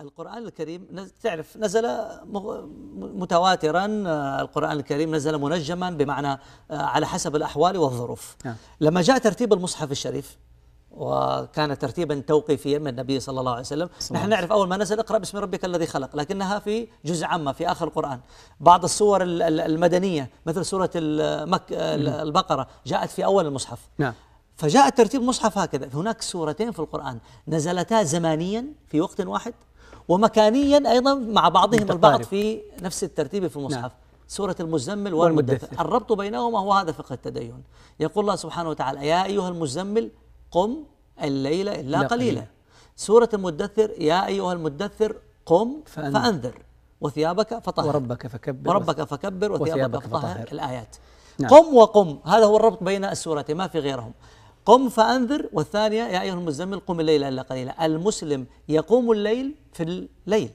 القرآن الكريم تعرف نزل متواترا آه، القرآن الكريم نزل منجما بمعنى آه، على حسب الأحوال والظروف نعم. لما جاء ترتيب المصحف الشريف وكان ترتيبا توقيفيا من النبي صلى الله عليه وسلم نحن نعرف أول ما نزل اقرأ باسم ربك الذي خلق لكنها في جزء عامة في آخر القرآن بعض السور المدنية مثل سورة المك... نعم. البقرة جاءت في أول المصحف نعم فجاء ترتيب المصحف هكذا هناك سورتين في القرآن نزلتا زمانيا في وقت واحد ومكانيا ايضا مع بعضهم متقارب. البعض في نفس الترتيب في المصحف نعم. سورة المزمل والمدثر الربط بينهما هو هذا فقه التدين يقول الله سبحانه وتعالى يا أيها المزمل قم الليل إلا قليلا سورة المدثر يا أيها المدثر قم فأنذر, فأنذر وثيابك فطهر وربك فكبر وربك فكبر وثيابك, وثيابك فطهر, فطهر الآيات نعم. قم وقم هذا هو الربط بين السورتين ما في غيرهم قم فأنذر والثانية يا أيها المزمل قم الليل إلا قليلا المسلم يقوم الليل في الليل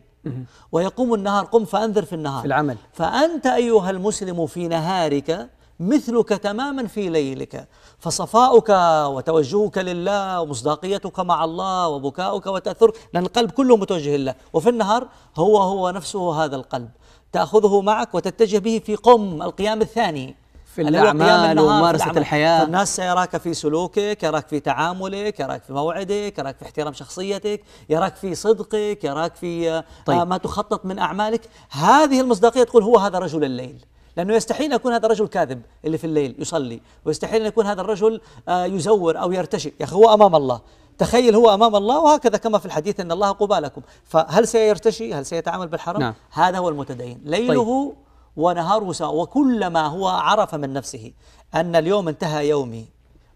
ويقوم النهار قم فأنذر في النهار في العمل فأنت أيها المسلم في نهارك مثلك تماما في ليلك فصفاؤك وتوجهك لله ومصداقيتك مع الله وبكاؤك وتأثرك لأن القلب كله متوجه لله وفي النهار هو هو نفسه هذا القلب تأخذه معك وتتجه به في قم القيام الثاني في الأعمال وممارسة الحياة الناس سيراك في سلوكك يراك في تعاملك يراك في موعدك يراك في احترام شخصيتك يراك في صدقك يراك في آه، طيب. ما تخطط من أعمالك هذه المصداقية تقول هو هذا رجل الليل لأنه يستحيل أن يكون هذا الرجل كاذب اللي في الليل يصلي ويستحيل أن يكون هذا الرجل آه، يزور أو يرتشي يا أخي هو أمام الله تخيل هو امام الله وهكذا كما في الحديث ان الله قبالكم فهل سيرتشي هل سيتعامل بالحرام نعم. هذا هو المتدين ليله طيب. ونهاره سواء وكلما هو عرف من نفسه أن اليوم انتهى يومي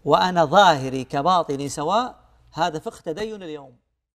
وأنا ظاهري كباطني سواء هذا فقه تدين اليوم